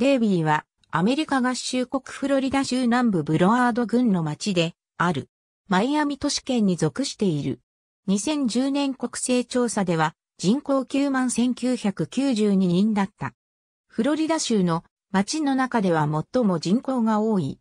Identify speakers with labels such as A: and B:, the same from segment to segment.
A: デイビーはアメリカ合衆国フロリダ州南部ブロアード郡の町である。マイアミ都市圏に属している。2010年国勢調査では人口9万1992人だった。フロリダ州の町の中では最も人口が多い。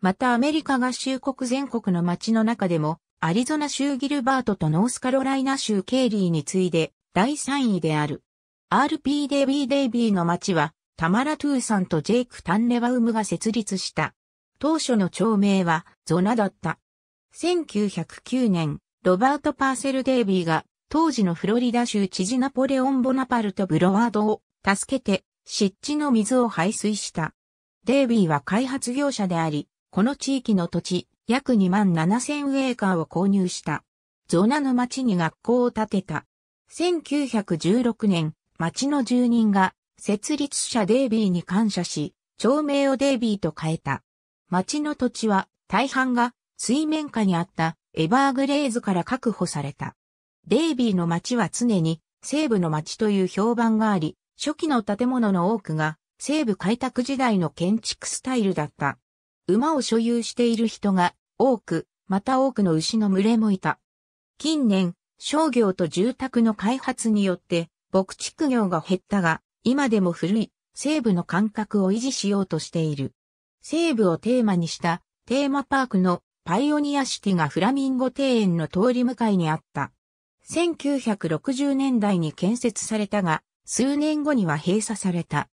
A: またアメリカ合衆国全国の町の中でもアリゾナ州ギルバートとノースカロライナ州ケイリーに次いで第3位である。RP デイビー・デイビーの町はタマラ・トゥーさんとジェイク・タンレバウムが設立した。当初の町名はゾナだった。1909年、ロバート・パーセル・デイビーが当時のフロリダ州知事ナポレオン・ボナパルト・ブロワードを助けて湿地の水を排水した。デイビーは開発業者であり、この地域の土地約2万7千ウェーカーを購入した。ゾナの町に学校を建てた。1916年、町の住人が設立者デイビーに感謝し、町名をデイビーと変えた。町の土地は大半が水面下にあったエバーグレーズから確保された。デイビーの町は常に西部の町という評判があり、初期の建物の多くが西部開拓時代の建築スタイルだった。馬を所有している人が多く、また多くの牛の群れもいた。近年、商業と住宅の開発によって牧畜業が減ったが、今でも古い西部の感覚を維持しようとしている。西部をテーマにしたテーマパークのパイオニアシティがフラミンゴ庭園の通り向かいにあった。1960年代に建設されたが、数年後には閉鎖された。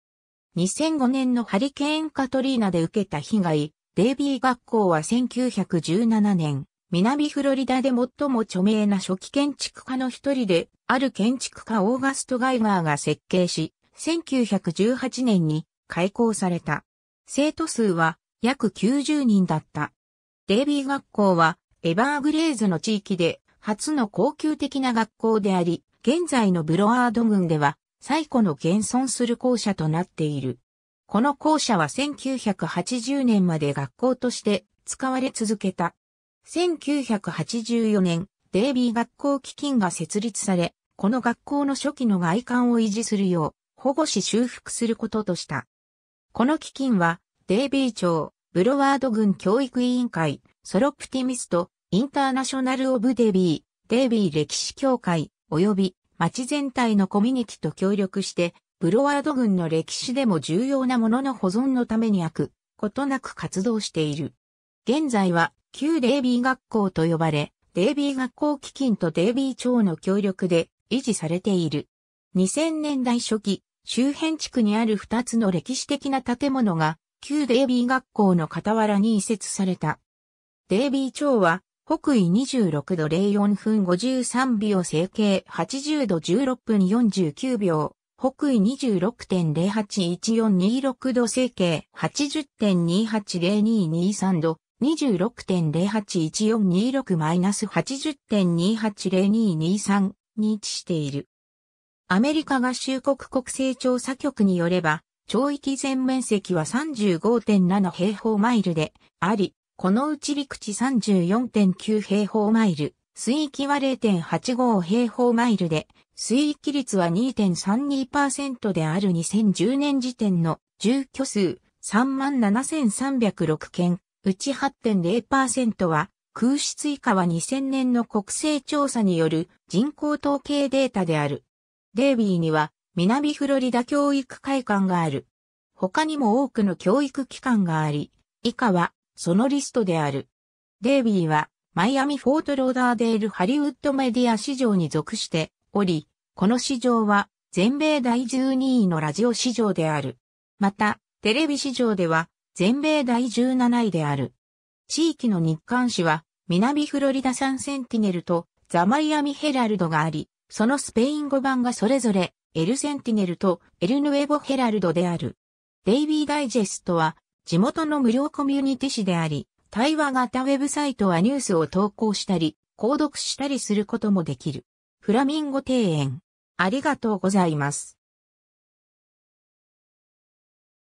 A: 2005年のハリケーンカトリーナで受けた被害、デイビー学校は1917年、南フロリダで最も著名な初期建築家の一人で、ある建築家オーガスト・ガイガーが設計し、1918年に開校された。生徒数は約90人だった。デイビー学校はエバーグレーズの地域で初の高級的な学校であり、現在のブロワード郡では最古の現存する校舎となっている。この校舎は1980年まで学校として使われ続けた。1984年、デイビー学校基金が設立され、この学校の初期の外観を維持するよう、保護し修復することとした。この基金は、デイビー町、ブロワード軍教育委員会、ソロプティミスト、インターナショナル・オブ・デビー、デイビー歴史協会、及び町全体のコミュニティと協力して、ブロワード軍の歴史でも重要なものの保存のために役、ことなく活動している。現在は、旧デイビー学校と呼ばれ、デイビー学校基金とデイビー町の協力で維持されている。2000年代初期、周辺地区にある2つの歴史的な建物が、旧デイビー学校の傍らに移設された。デイビー町は、北緯26度04分53秒整形80度16分49秒、北緯26.081426度整形80.280223度、26.081426-80.280223に位置している。アメリカ合衆国国勢調査局によれば、町域全面積は35.7平方マイルであり、このうち陸地34.9平方マイル、水域は0.85平方マイルで、水域率は2.32%である2010年時点の住居数37,306件、うち8.0%は空室以下は2000年の国勢調査による人口統計データである。デイビーには南フロリダ教育会館がある。他にも多くの教育機関があり、以下はそのリストである。デイビーはマイアミ・フォート・ローダーデール・ハリウッドメディア市場に属しており、この市場は全米第12位のラジオ市場である。また、テレビ市場では全米第17位である。地域の日刊誌は南フロリダ・サンセンティネルとザ・マイアミ・ヘラルドがあり、そのスペイン語版がそれぞれ、エルセンティネルとエルヌエボヘラルドである。デイビーダイジェストは、地元の無料コミュニティ誌であり、対話型ウェブサイトはニュースを投稿したり、購読したりすることもできる。フラミンゴ庭園。ありがとうございます。